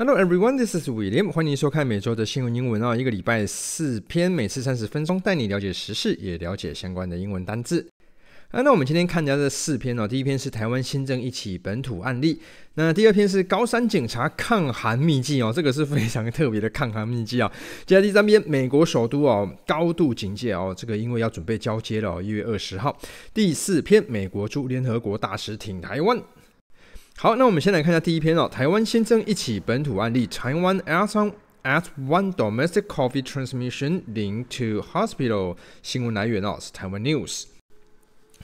Hello everyone, this is William. 欢迎收看每周的新闻英文哦，一个礼拜四篇，每次三十分钟，带你了解时事，也了解相关的英文单字。啊，那我们今天看一下这四篇哦。第一篇是台湾新增一起本土案例。那第二篇是高山警察抗寒秘技哦，这个是非常特别的抗寒秘技啊。接下来第三篇，美国首都哦，高度警戒哦，这个因为要准备交接了，一月二十号。第四篇，美国驻联合国大使挺台湾。好，那我们先来看一下第一篇哦。台湾新增一起本土案例，台湾 at one domestic coffee transmission linked to hospital。新闻来源哦是台湾 news。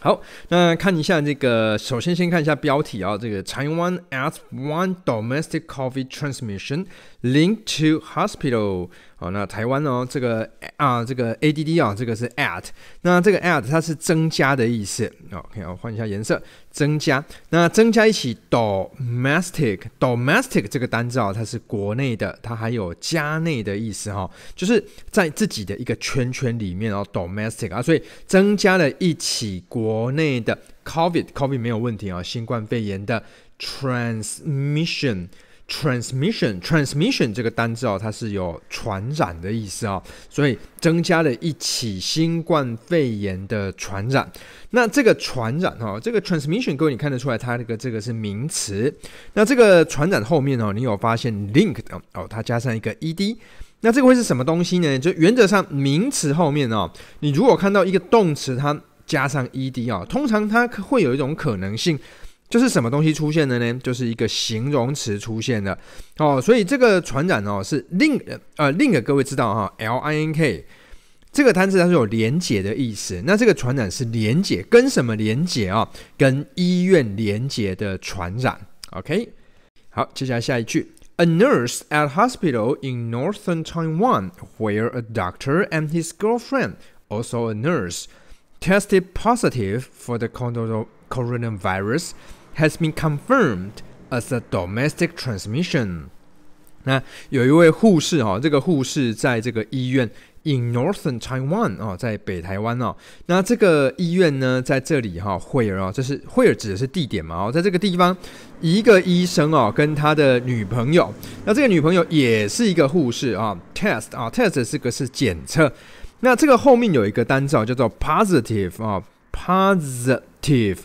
好，那看一下这个，首先先看一下标题啊。这个台湾 at one domestic coffee transmission linked to hospital。好，那台湾哦，这个啊，这个 A D D 啊，这个是 add。那这个 add 它是增加的意思。OK，我换一下颜色，增加。那增加一起 domestic，domestic 这个单字啊，它是国内的，它还有家内的意思哈，就是在自己的一个圈圈里面哦。domestic 啊，所以增加了一起国内的 covid，covid 没有问题啊，新冠肺炎的 transmission。Transmission，Transmission 这个单字哦，它是有传染的意思啊，所以增加了一起新冠肺炎的传染。那这个传染哦，这个 Transmission 各位你看得出来，它这个这个是名词。那这个传染后面哦，你有发现 link d 哦，它加上一个 ed。那这个会是什么东西呢？就原则上名词后面哦，你如果看到一个动词，它加上 ed 啊，通常它会有一种可能性。就是什么东西出现的呢？就是一个形容词出现的哦，所以这个传染哦是 link 呃 link 各位知道哈，l i n k 这个单词它是有连接的意思。那这个传染是连接，跟什么连接啊？跟医院连接的传染。OK，好，接下来下一句，A nurse at hospital in northern Taiwan, where a doctor and his girlfriend, also a nurse, tested positive for the coronavirus. Has been confirmed as a domestic transmission。那有一位护士哈，这个护士在这个医院，in northern Taiwan 哦，在北台湾哦。那这个医院呢，在这里哈会 i l 这是 h i 指的是地点嘛？哦，在这个地方，一个医生哦，跟他的女朋友，那这个女朋友也是一个护士啊。Test 啊，test 这个是检测。那这个后面有一个单字叫做 positive 啊，positive。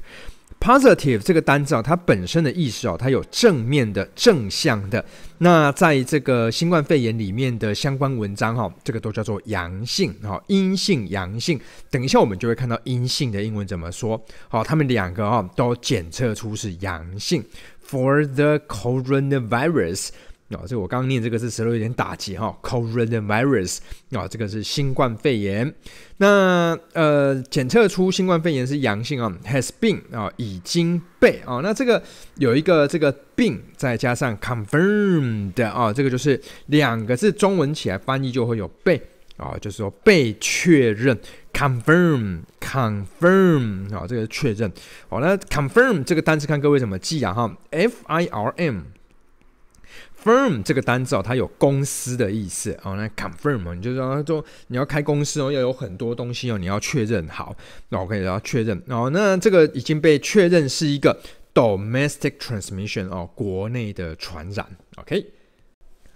Positive 这个单字啊，它本身的意思哦，它有正面的、正向的。那在这个新冠肺炎里面的相关文章哈，这个都叫做阳性哈，阴性、阳性。等一下我们就会看到阴性的英文怎么说。好，他们两个啊都检测出是阳性。For the coronavirus. 哦，这我刚刚念这个是舌头有点打结哈，coronavirus。哦，这个是新冠肺炎。那呃，检测出新冠肺炎是阳性啊，has been 啊已经被啊。那这个有一个这个病，再加上 confirmed 啊，这个就是两个字中文起来翻译就会有被啊，就是说被确认，confirm，confirm 啊，这个确认。好，那 confirm 这个单词看各位怎么记啊哈，f-i-r-m。firm 这个单字哦，它有公司的意思哦。那 confirm，你就说他说你要开公司哦，要有很多东西哦，你要确认好。那我可以让他确认哦。那这个已经被确认是一个 domestic transmission 哦，国内的传染。OK，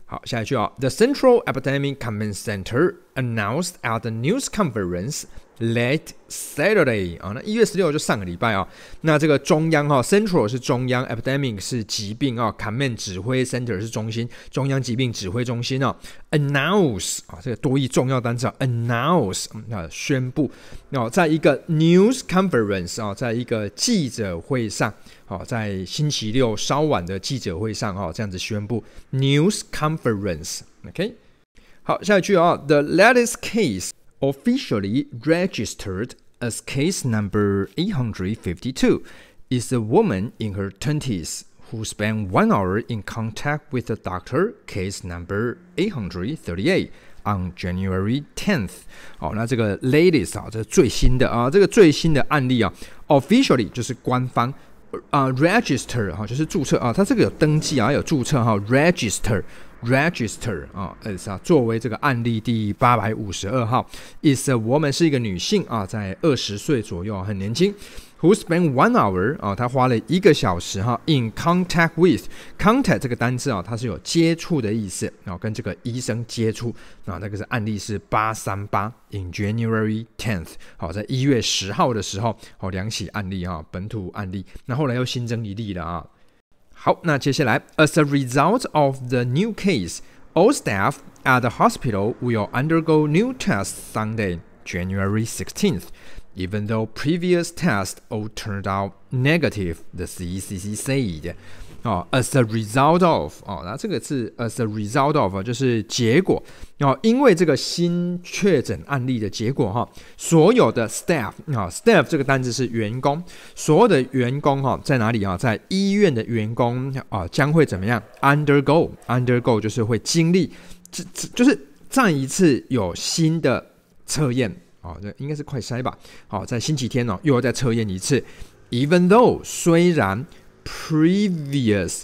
好，下一句啊，The Central Epidemic Command Center announced at the news conference. Late Saturday 啊，那一月十六就上个礼拜啊。那这个中央哈，Central 是中央，Epidemic 是疾病啊，Command 指挥 Center 是中心，中央疾病指挥中心啊。Announce 啊，这个多义重要单词，Announce 啊，宣布那，在一个 News Conference 啊，在一个记者会上啊，在星期六稍晚的记者会上啊，这样子宣布。News Conference，OK。好，下一句啊，The latest case。officially registered as case number 852, is a woman in her 20s who spent one hour in contact with a doctor, case number on January 10th，哦，那这个 latest 啊，这是最新的啊，这个最新的案例啊，officially 就是官方啊，register 哈，就是注册啊，它这个有登记啊，有注册哈，register Register 啊，呃是啊，作为这个案例第八百五十二号，is a woman 是一个女性啊，在二十岁左右，很年轻。Who spent one hour 啊，她花了一个小时哈。In contact with contact 这个单词啊，它是有接触的意思后跟这个医生接触那那个是案例是八三八，in January tenth，好，在一月十号的时候，好两起案例哈，本土案例。那后来又新增一例了啊。好，那接下来，as a result of the new case, all staff at the hospital will undergo new tests Sunday, January 16th. Even though previous tests all turned out negative, the CECC said. 哦，as a result of，哦，那这个是 as a result of，就是结果。哦，因为这个新确诊案例的结果哈，所有的 staff，啊，staff 这个单字是员工，所有的员工哈在哪里啊？在医院的员工啊，将会怎么样？Undergo，undergo 就是会经历，这这就是再一次有新的测验哦，这应该是快筛吧？好，在星期天呢又要再测验一次。Even though 虽然 previous,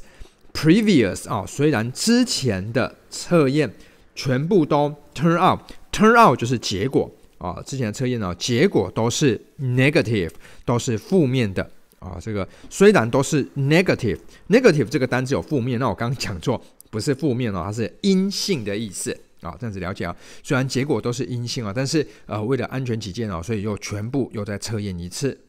previous 啊，虽然之前的测验全部都 turn out, turn out 就是结果啊，之前的测验呢，结果都是 negative，都是负面的啊。这个虽然都是 negative, negative 这个单词有负面，那我刚刚讲错，不是负面哦，它是阴性的意思啊，这样子了解啊。虽然结果都是阴性啊，但是呃，为了安全起见啊，所以又全部又再测验一次。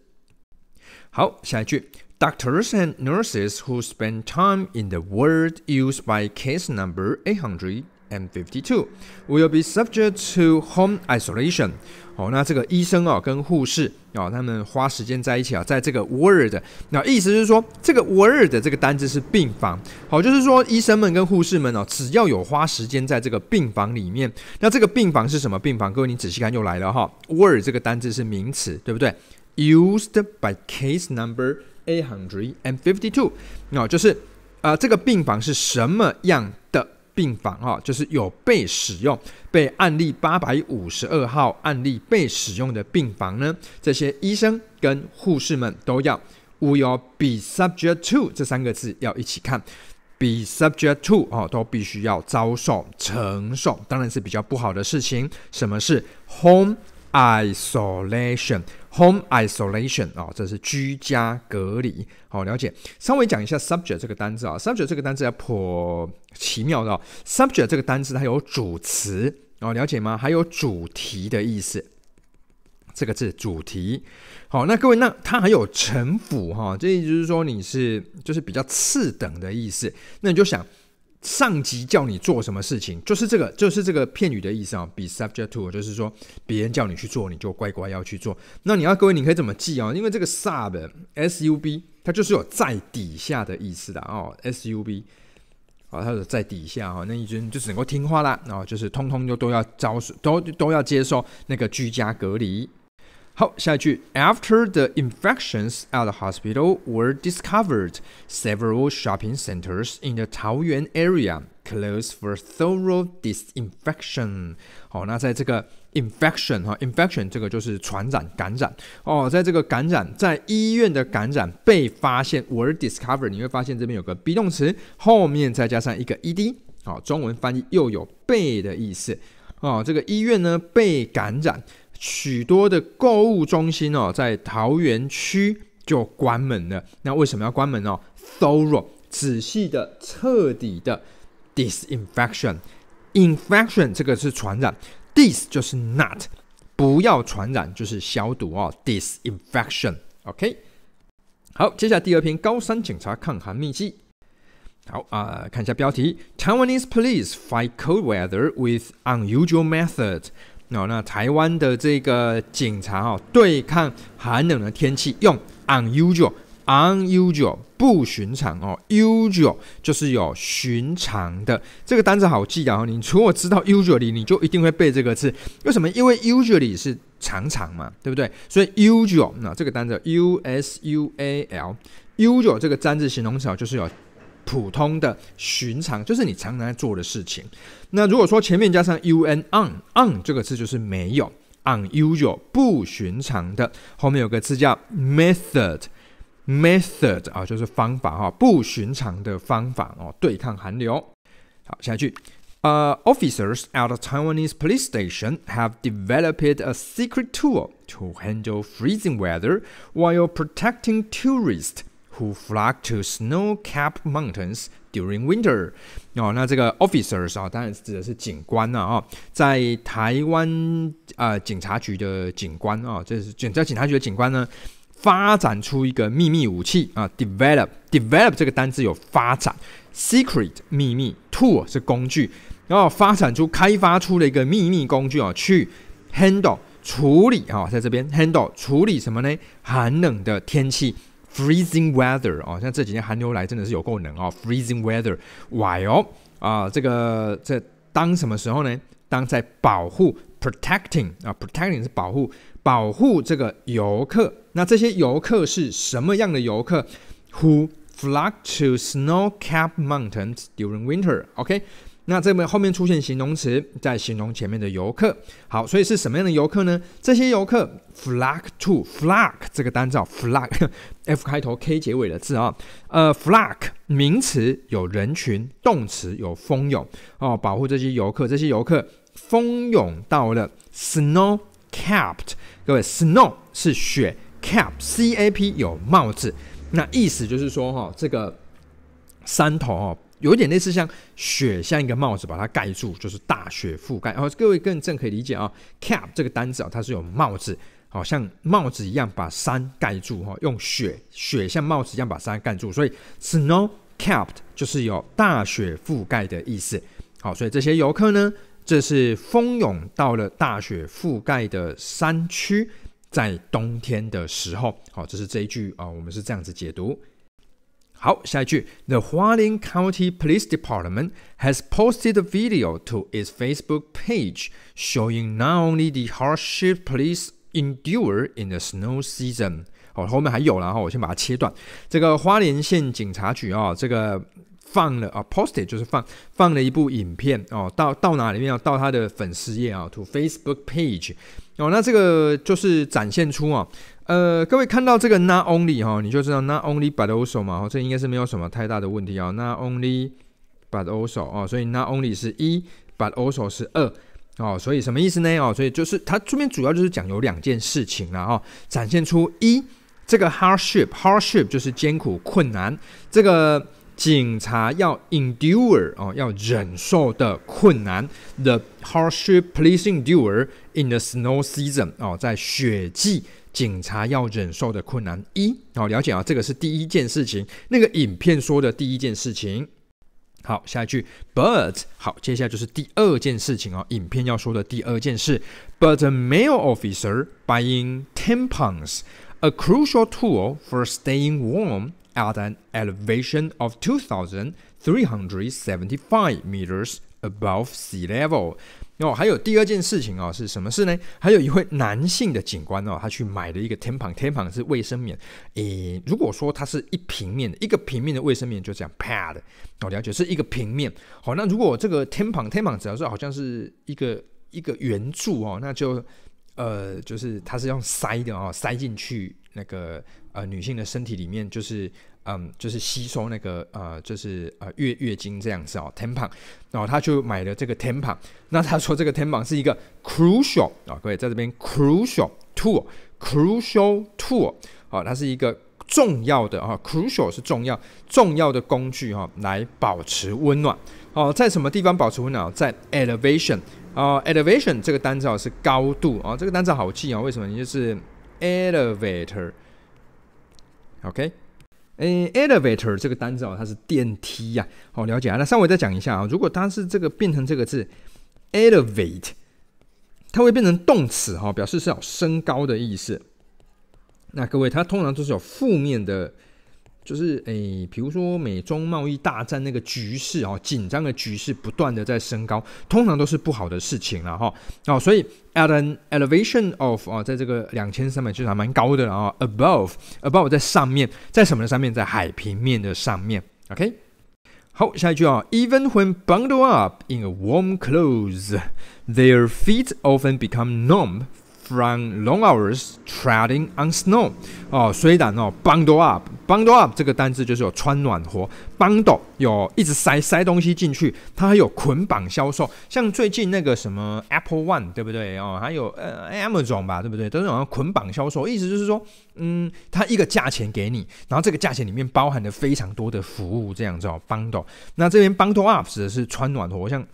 好，下一句。Doctors and nurses who spend time in the ward used by case number eight hundred and fifty-two will be subject to home isolation。哦，那这个医生啊，跟护士啊，他们花时间在一起啊，在这个 ward。那意思是说，这个 ward 这个单字是病房。好，就是说，医生们跟护士们哦，只要有花时间在这个病房里面，那这个病房是什么病房？各位，你仔细看，又来了哈。ward 这个单字是名词，对不对？Used by case number。A h u n d r e d and fifty-two，那就是啊，这个病房是什么样的病房啊？就是有被使用、被案例八百五十二号案例被使用的病房呢？这些医生跟护士们都要，we a r be subject to 这三个字要一起看，be subject to 哦，都必须要遭受、承受，当然是比较不好的事情。什么是 home？Isolation, home isolation 啊，这是居家隔离，好了解。稍微讲一下 subject 这个单字啊，subject 这个单字要颇奇妙的。subject 这个单字它有主词哦，了解吗？还有主题的意思，这个字主题。好，那各位，那它还有城府哈，这意思就是说你是就是比较次等的意思，那你就想。上级叫你做什么事情，就是这个，就是这个片语的意思哦。Be subject to，就是说别人叫你去做，你就乖乖要去做。那你要各位，你可以怎么记啊？因为这个 sub，s u b，它就是有在底下的意思的哦。s u b，啊，它有在底下哈，那你就就只能够听话啦，然后就是通通就都要招，都都要接受那个居家隔离。好，下一句。After the infections at the hospital were discovered, several shopping centers in the Taoyuan area closed for thorough disinfection. 好，那在这个 infection 哈 infection 这个就是传染感染。哦，在这个感染，在医院的感染被发现 were discovered。你会发现这边有个 be 动词后面再加上一个 ed。好，中文翻译又有被的意思。哦，这个医院呢被感染。许多的购物中心哦，在桃园区就关门了。那为什么要关门哦？Thorough 仔细的、彻底的 disinfection。infection 这个是传染，dis 就是 not，不要传染就是消毒哦。disinfection OK。好，接下来第二篇，高山警察抗寒秘籍。好啊，看一下标题：Taiwanese Police Fight Cold Weather with Unusual Methods。哦，那台湾的这个警察哦，对抗寒冷的天气，用 unusual，unusual 不寻常哦，usual 就是有寻常的，这个单词好记啊！你如果知道 usually，你就一定会背这个字。为什么？因为 usually 是常常嘛，对不对？所以 usual 那这个单词 usual，usual 这个单字形容词就是有。普通的、寻常，就是你常常做的事情。那如果说前面加上 un on on 这个字，就是没有 unusual 不寻常的。后面有个字叫 method method 啊，就是方法哈，不寻常的方法哦，对抗寒流。好，下一句 Uh, o f f i c e r s at t Taiwanese police station have developed a secret tool to handle freezing weather while protecting tourists. To flock to snow-capped mountains during winter。哦，那这个 officers 啊，当然是指的是警官了啊，在台湾啊警察局的警官啊，这是警在警察局的警官呢，发展出一个秘密武器啊，develop develop 这个单字有发展，secret 秘密，tool 是工具，然后发展出开发出了一个秘密工具啊，去 handle 处理啊，在这边 handle 处理什么呢？寒冷的天气。Freezing weather 啊，像这几天寒流来真的是有够冷啊。Freezing weather while 啊，这个这当什么时候呢？当在保护 protecting 啊，protecting 是保护保护这个游客。那这些游客是什么样的游客？Who flock to snow-capped mountains during winter？Okay. 那这边后面出现形容词，在形容前面的游客。好，所以是什么样的游客呢？这些游客 flock to flock，这个单字 flock，f 开头，k 结尾的字啊。呃，flock 名词有人群，动词有蜂拥。哦，保护这些游客，这些游客蜂拥到了 snow capped。各位，snow 是雪，cap c a p 有帽子。那意思就是说哈，这个山头哦。有点类似像雪，像一个帽子把它盖住，就是大雪覆盖。然后各位更正可以理解啊，cap 这个单词啊，它是有帽子，好像帽子一样把山盖住哈，用雪雪像帽子一样把山盖住，所以 snow capped 就是有大雪覆盖的意思。好，所以这些游客呢，这是蜂拥到了大雪覆盖的山区，在冬天的时候，好，这是这一句啊，我们是这样子解读。好，下一句。The Hualing County Police Department has posted a video to its Facebook page, showing not only the hardship police endure in the snow season. 好，后面还有了哈，我先把它切断。这个花莲县警察局啊，这个放了啊，posted 就是放放了一部影片哦，到到哪里面啊，到他的粉丝页啊，to Facebook page。哦，那这个就是展现出啊。呃，各位看到这个 not only 哈，你就知道 not only but also 嘛，哦，这应该是没有什么太大的问题啊。not only but also 啊，所以 not only 是一，but also 是二，哦，所以什么意思呢？哦，所以就是它这边主要就是讲有两件事情了，哦，展现出一这个 hardship hardship 就是艰苦困难，这个警察要 endure 哦，要忍受的困难。The hardship police endure in the snow season 哦，在雪季。警察要忍受的困难。一，好、哦，了解啊，这个是第一件事情，那个影片说的第一件事情。好，下一句，but 好，接下来就是第二件事情哦，影片要说的第二件事，but a male officer buying tampons, a crucial tool for staying warm at an elevation of two thousand three hundred seventy-five meters above sea level。哦，还有第二件事情哦，是什么事呢？还有一位男性的警官哦，他去买了一个天棒，天棒是卫生棉。诶，如果说它是一平面的，一个平面的卫生棉就这样啪的，我了解是一个平面。好，那如果这个天棒天棒，只要是好像是一个一个圆柱哦，那就。呃，就是它是用塞的哦，塞进去那个呃女性的身体里面，就是嗯，就是吸收那个呃，就是呃月月经这样子哦，Tampon。然后他就买了这个 Tampon。那他说这个 Tampon 是一个 crucial 啊，各位在这边 crucial tool，crucial tool，好，它是一个重要的啊，crucial 是重要重要的工具哈，来保持温暖。哦，在什么地方保持温暖？在 elevation。哦 e l e v a t i o n 这个单词哦是高度啊，这个单词好记啊，为什么？你就是 elevator，OK？嗯，elevator 这个单词哦它是电梯呀，好了解啊。那稍微再讲一下啊，如果它是这个变成这个字 elevate，它会变成动词哈，表示是有升高的意思。那各位它通常都是有负面的。就是诶，比如说美中贸易大战那个局势哦，紧张的局势不断的在升高，通常都是不好的事情了哈。哦，所以 at an elevation of 啊，在这个两千三百，其实还蛮高的了啊。above above 在上面，在什么的上面，在海平面的上面。OK，好，下一句啊，even when bundled up in a warm clothes, their feet often become numb. From long hours treading on snow，哦，虽然哦，bundle up，bundle up 这个单字就是有穿暖和，bundle 有一直塞塞东西进去，它还有捆绑销售，像最近那个什么 Apple One，对不对？哦，还有呃 Amazon 吧，对不对？都是好像捆绑销售，意思就是说，嗯，它一个价钱给你，然后这个价钱里面包含了非常多的服务，这样子哦，bundle。那这边 bundle up 指的是穿暖和，像。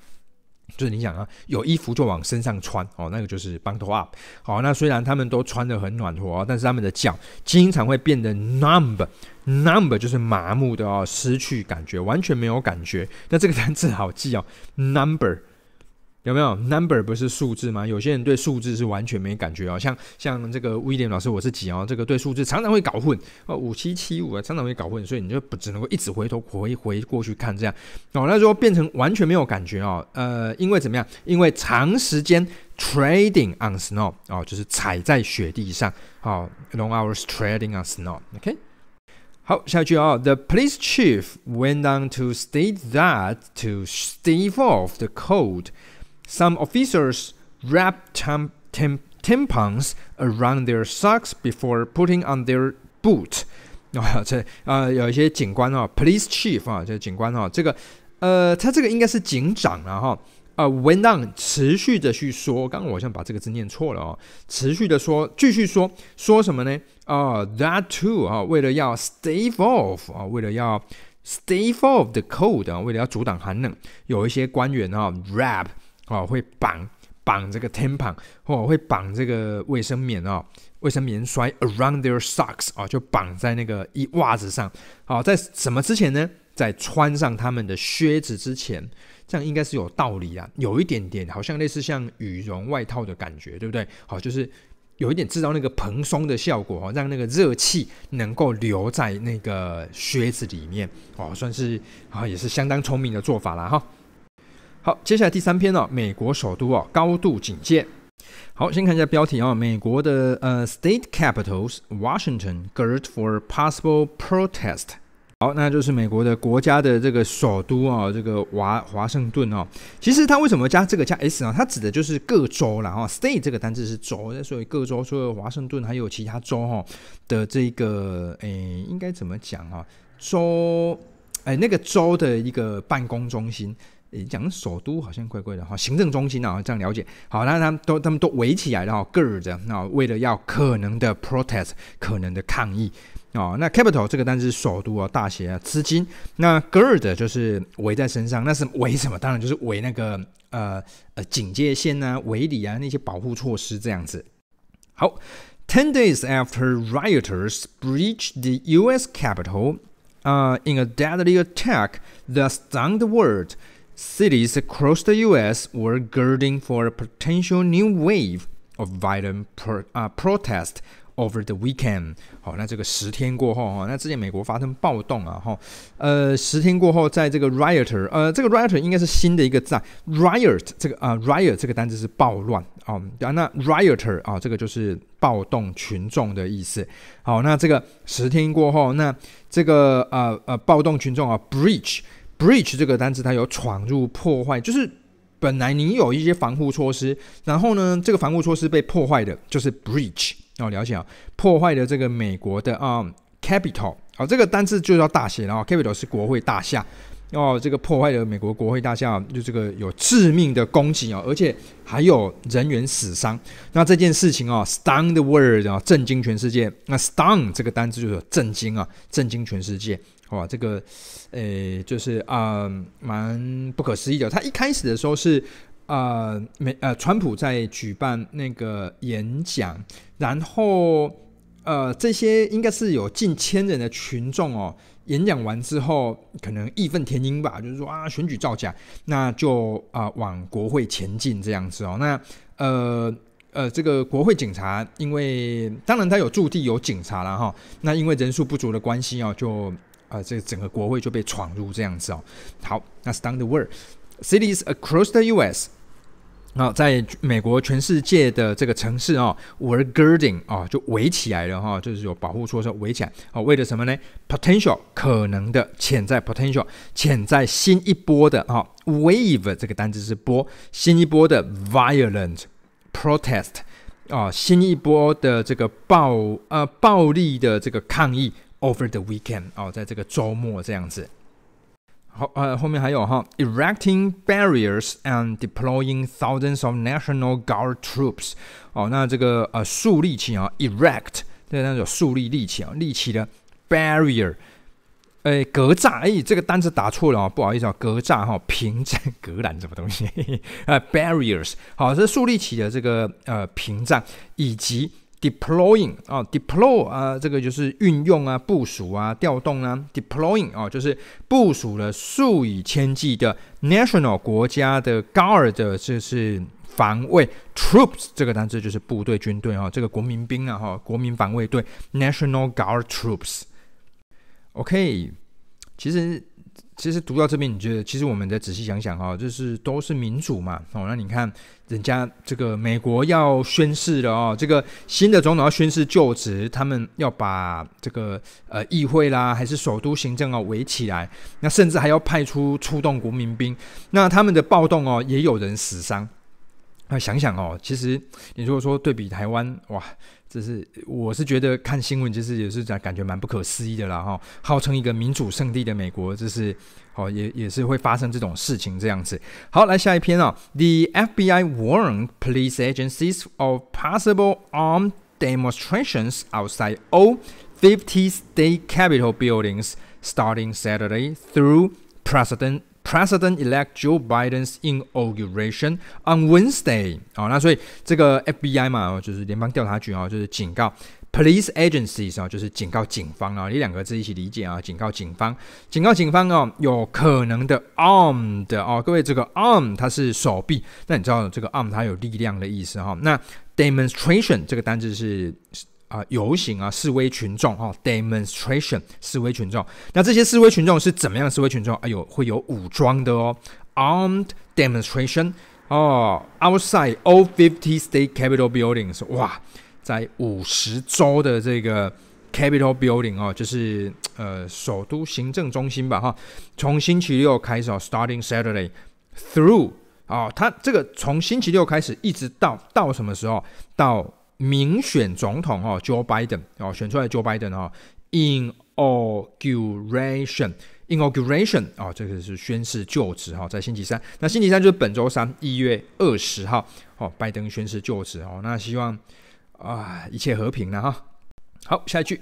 就是你想啊，有衣服就往身上穿哦，那个就是 bundle up。好，那虽然他们都穿的很暖和，但是他们的脚经常会变得 numb，numb 就是麻木，的哦，失去感觉，完全没有感觉。那这个单词好记哦，numb。e r 有没有 number 不是数字吗？有些人对数字是完全没感觉哦，像像这个 William 老师，我是几哦？这个对数字常常会搞混哦，五七七五啊，常常会搞混，所以你就不只能够一直回头回回过去看这样哦，那时候变成完全没有感觉哦。呃，因为怎么样？因为长时间 trading on snow 哦，就是踩在雪地上哦，long hours trading on snow，OK。好，下一句啊，The police chief went on to state that to stave off the cold。Some officers wrap tampons around their socks before putting on their boots。这呃有一些警官啊，police chief 啊，这警官啊，这个呃，他这个应该是警长了哈。啊，went on 持续的去说，刚刚好像把这个字念错了哦。持续的说，继续说，说什么呢？啊，that too 啊，为了要 stay off 啊，为了要 stay off the cold 啊，为了要阻挡寒冷，有一些官员啊，wrap。哦，会绑绑这个 t e m p o n 哦，会绑这个卫生棉哦，卫生棉摔 around their socks，哦，就绑在那个一袜子上。哦，在什么之前呢？在穿上他们的靴子之前，这样应该是有道理啊，有一点点好像类似像羽绒外套的感觉，对不对？哦，就是有一点制造那个蓬松的效果哦，让那个热气能够留在那个靴子里面哦，算是啊，也是相当聪明的做法了哈。好，接下来第三篇呢，美国首都啊，高度警戒。好，先看一下标题啊，美国的呃，state capitals Washington g i r d for possible protest。好，那就是美国的国家的这个首都啊，这个华华盛顿啊。其实它为什么加这个加 s 呢？它指的就是各州了哈，state 这个单字是州，所以各州，所以华盛顿还有其他州哈的这个诶，应该怎么讲啊？州，诶，那个州的一个办公中心。你讲首都好像怪怪的哈，行政中心啊，这样了解。好，那他们都他们都围起来了，gird 那为了要可能的 protest，可能的抗议哦，那 capital 这个单词首都啊，大写啊，资金。那 gird 就是围在身上，那是围什么？当然就是围那个呃呃警戒线啊、围里啊那些保护措施这样子。好，ten days after rioters breached the U.S. capital, uh, in a deadly attack that stunned the world. Cities across the U.S. were girding for a potential new wave of violent protest over the weekend。好，那这个十天过后哈，那之前美国发生暴动啊，哈，呃，十天过后，在这个 rioter，呃，这个 rioter 应该是新的一个字，riot 这个啊，riot 这个单词是暴乱哦，那 rioter 啊，这个就是暴动群众的意思。好，那这个十天过后，那这个呃呃暴动群众啊，breach。breach 这个单词，它有闯入、破坏，就是本来你有一些防护措施，然后呢，这个防护措施被破坏的，就是 breach 哦，了解啊，破坏的这个美国的啊 c a p i t a l 好，这个单词就要大写了啊 c a p i t a l 是国会大厦。哦，这个破坏了美国国会大厦，就这个有致命的攻击啊，而且还有人员死伤。那这件事情啊 s t u n d the world 啊，震惊全世界。那 s t u n d 这个单词就是震惊啊，震惊全世界。哇，这个，诶，就是啊，蛮不可思议的。他一开始的时候是啊，美呃，川普在举办那个演讲，然后呃，这些应该是有近千人的群众哦。演讲完之后，可能义愤填膺吧，就是说啊，选举造假，那就啊往国会前进这样子哦。那呃呃，这个国会警察，因为当然他有驻地有警察了哈。那因为人数不足的关系啊，就啊这整个国会就被闯入这样子哦。好，那 s t a n d the w o r d cities across the U.S. 那在美国全世界的这个城市啊 w e r e g i n g 啊，就围起来了哈，就是有保护措施围起来哦，为了什么呢？Potential 可能的潜在 potential 潜在新一波的啊 wave 这个单词是波，新一波的 violent protest 啊，新一波的这个暴呃暴力的这个抗议 over the weekend 哦，在这个周末这样子。好，呃，后面还有哈，erecting barriers and deploying thousands of national guard troops。哦，那这个呃，树立起啊，erect，这那种树立立起啊，立起的 barrier，哎，隔栅，哎，这个单词打错了啊，不好意思，啊、隔栅哈，屏障、隔栏什么东西？呃，barriers，好，这树立起的这个呃屏障以及。Deploying 啊，deploy 啊，这个就是运用啊、部署啊、调动啊。Deploying 啊，就是部署了数以千计的 national 国家的 guard 的这是防卫 troops 这个单词就是部队、军队啊，这个国民兵啊，哈，国民防卫队 national guard troops。OK，其实。其实读到这边，你觉得其实我们再仔细想想哈，就是都是民主嘛，哦，那你看人家这个美国要宣誓了哦，这个新的总统要宣誓就职，他们要把这个呃议会啦，还是首都行政啊围起来，那甚至还要派出出动国民兵，那他们的暴动哦，也有人死伤，那想想哦，其实你如果说对比台湾哇。就是我是觉得看新闻，就是也是在感觉蛮不可思议的啦哈！号称一个民主圣地的美国，就是哦，也也是会发生这种事情这样子。好，来下一篇啊。The FBI warned police agencies of possible armed demonstrations outside all 50 state capital buildings starting Saturday through President. President-elect Joe Biden's inauguration on Wednesday。哦，那所以这个 FBI 嘛，就是联邦调查局啊，就是警告，Police agencies 啊，就是警告警方啊，你两个字一起理解啊，警告警方，警告警方哦，有可能的 armed 哦，各位这个 arm 它是手臂，那你知道这个 arm 它有力量的意思哈，那 demonstration 这个单字是。啊，游行啊，示威群众哈，demonstration，示威群众。那这些示威群众是怎么样示威群众？哎呦，会有武装的哦，armed demonstration。哦，outside all fifty state capital buildings，哇，在五十州的这个 capital building 哦，就是呃，首都行政中心吧哈。从星期六开始，starting Saturday，through 啊，它这个从星期六开始一直到到什么时候？到民选总统哦 j o e Biden，哦，选出来 Joe Biden 哦 i n a u g u r a t i o n i n a u g u r a t i o n 啊，这个是宣誓就职哈，在星期三，那星期三就是本周三，一月二十号，哦，拜登宣誓就职哦，那希望啊一切和平了哈。好，下一句。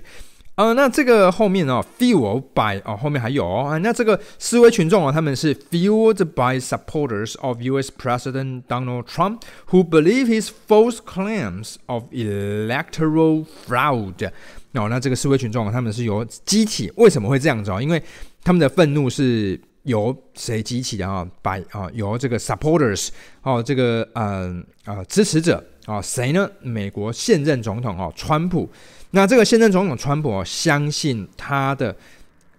呃，那这个后面呢？Fueled by 哦，后面还有哦，那这个示威群众啊，他们是 fueled by supporters of U.S. President Donald Trump who believe his false claims of electoral fraud。哦，那这个示威群众啊，他们是由激起，为什么会这样子啊？因为他们的愤怒是由谁激起的啊？？by 啊，由这个 supporters 哦，这个呃呃支持者啊，谁呢？美国现任总统啊，川普。那这个现任总统川普相信他的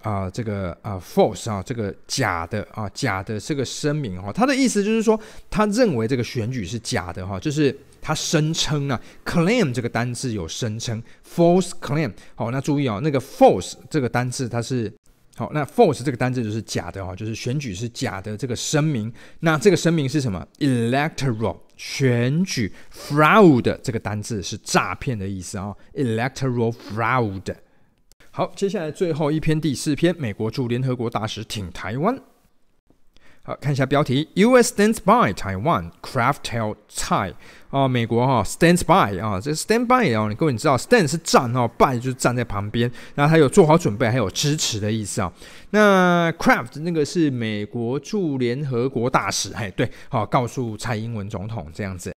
啊这个啊 false 啊这个假的啊假的这个声明哈，他的意思就是说，他认为这个选举是假的哈，就是他声称啊 claim 这个单字有声称 false claim，好，那注意啊，那个 false 这个单字它是。好，那 false 这个单字就是假的啊，就是选举是假的这个声明。那这个声明是什么？electoral 选举 fraud 这个单字是诈骗的意思啊，electoral fraud。好，接下来最后一篇第四篇，美国驻联合国大使挺台湾。好，看一下标题。U.S. stands by Taiwan, c r a f t t e l l t a i 啊，美国哈 stands by 啊，这 stand by，然后你各位知道 stand 是站哦，by 就是站在旁边，然后他有做好准备，还有支持的意思啊。那 c r a f t 那个是美国驻联合国大使，嘿，对，好，告诉蔡英文总统这样子。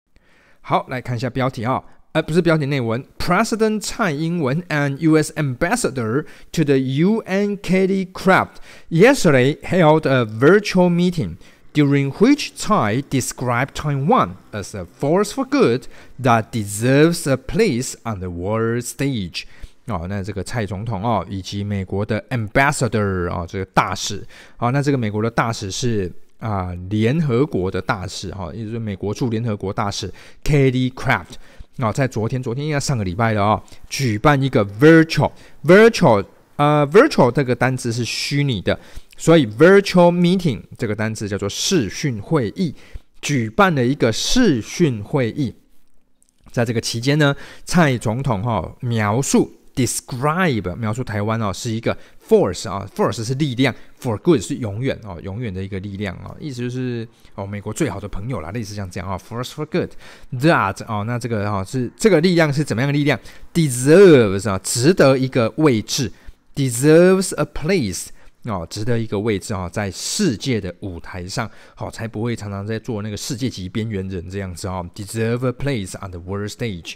好，来看一下标题啊。呃，不是标点内文，President 蔡英文 and U.S. Ambassador to the UN Katie Craft yesterday held a virtual meeting during which Tsai described Taiwan as a force for good that deserves a place on the world stage. 哦，那这个蔡总统哦，以及美国的 ambassador 哦，这个大使。好、哦，那这个美国的大使是啊、呃，联合国的大使哈，也、哦、就是美国驻联合国大使 Katie Craft。那在昨天，昨天应该上个礼拜了啊，举办一个 virtual，virtual，呃，virtual 这个单词是虚拟的，所以 virtual meeting 这个单词叫做视讯会议，举办了一个视讯会议，在这个期间呢，蔡总统哈描述。Describe 描述台湾哦，是一个 force 啊，force 是力量，for good 是永远哦，永远的一个力量哦，意思就是哦，美国最好的朋友啦，类似像这样啊，force for good that 哦，那这个哈是这个力量是怎么样的力量？Deserves 啊，值得一个位置，deserves a place 哦，值得一个位置啊，在世界的舞台上，好才不会常常在做那个世界级边缘人这样子啊，deserve a place on the world stage。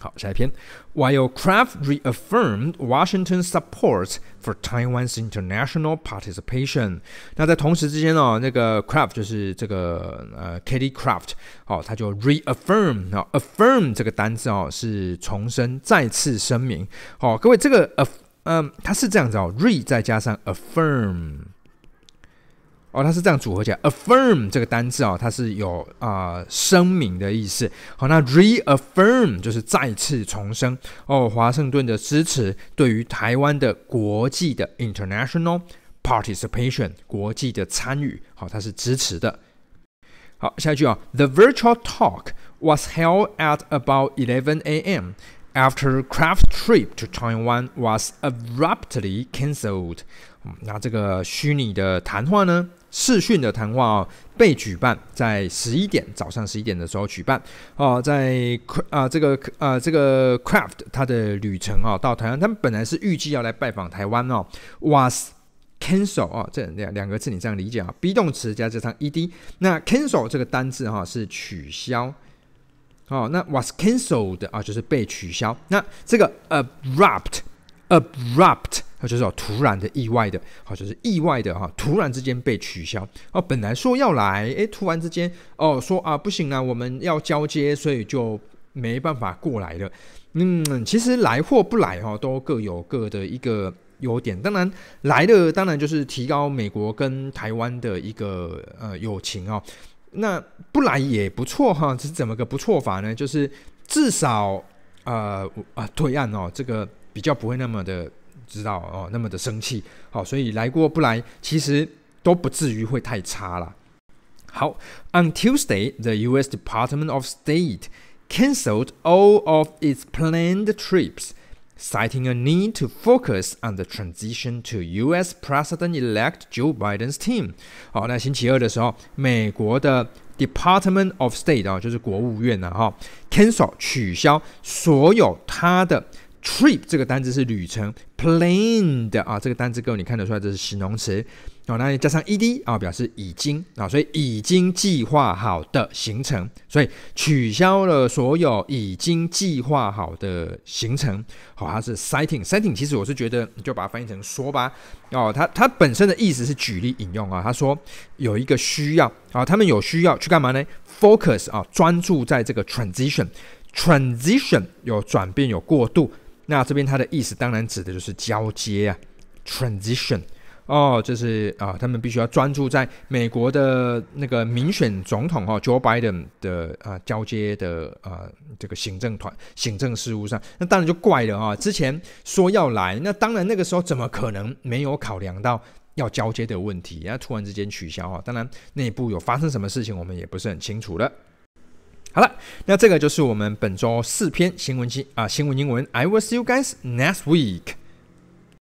好，下一篇。While Craft reaffirmed Washington's support for Taiwan's international participation，那在同时之间呢，那个 Craft 就是这个呃 k i t i y Craft，哦，他就 reaffirm 啊，affirm 这个单词啊是重申、再次声明。好，各位，这个 aff 嗯，它是这样子哦，re 再加上 affirm。哦，它是这样组合起来，affirm 这个单字啊，它是有啊声明的意思。好，那 reaffirm 就是再次重申。哦，华盛顿的支持对于台湾的国际的 international participation 国际的参与，好，它是支持的。好，下一句啊，the virtual talk was held at about eleven a.m. after craft trip to Taiwan was abruptly cancelled。那这个虚拟的谈话呢？视讯的谈话啊，被举办在十一点，早上十一点的时候举办哦，在啊这个啊这个 craft 它的旅程啊，到台湾，他们本来是预计要来拜访台湾哦，was c a n c e l 哦，啊，这两两个字你这样理解啊，be 动词加这上 ed，那 cancel 这个单字哈是取消，哦，那 was cancelled 啊就是被取消，那这个 abrupt。Abrupt，就是说突然的、意外的，好，就是意外的哈，突然之间被取消哦。本来说要来，诶，突然之间哦，说啊不行了，我们要交接，所以就没办法过来了。嗯，其实来或不来哈，都各有各的一个优点。当然来的，当然就是提高美国跟台湾的一个呃友情哦。那不来也不错哈，这是怎么个不错法呢？就是至少呃啊对岸哦，这个。比较不会那么的知道哦，那么的生气好，所以来过不来其实都不至于会太差了。好，On Tuesday, the U.S. Department of State c a n c e l e d all of its planned trips, citing a need to focus on the transition to U.S. President-elect Joe Biden's team. 好，那星期二的时候，美国的 Department of State 啊，就是国务院呢，哈，cancel 取消所有他的。Trip 这个单字是旅程，planned 啊，这个单字各位你看得出来这是形容词，哦，那加上 ed 啊，表示已经啊，所以已经计划好的行程，所以取消了所有已经计划好的行程。好，它是 s t t i n g s t t i n g 其实我是觉得你就把它翻译成说吧，哦，它它本身的意思是举例引用啊，他说有一个需要啊，他们有需要去干嘛呢？Focus 啊，专注在这个 transition，transition 有转变有过渡。那这边他的意思当然指的就是交接啊，transition 哦，就是啊，他们必须要专注在美国的那个民选总统哈 Joe Biden 的啊交接的啊这个行政团行政事务上。那当然就怪了啊，之前说要来，那当然那个时候怎么可能没有考量到要交接的问题，然后突然之间取消啊？当然内部有发生什么事情，我们也不是很清楚了。好了，那这个就是我们本周四篇新闻机啊，新闻英文。I will see you guys next week.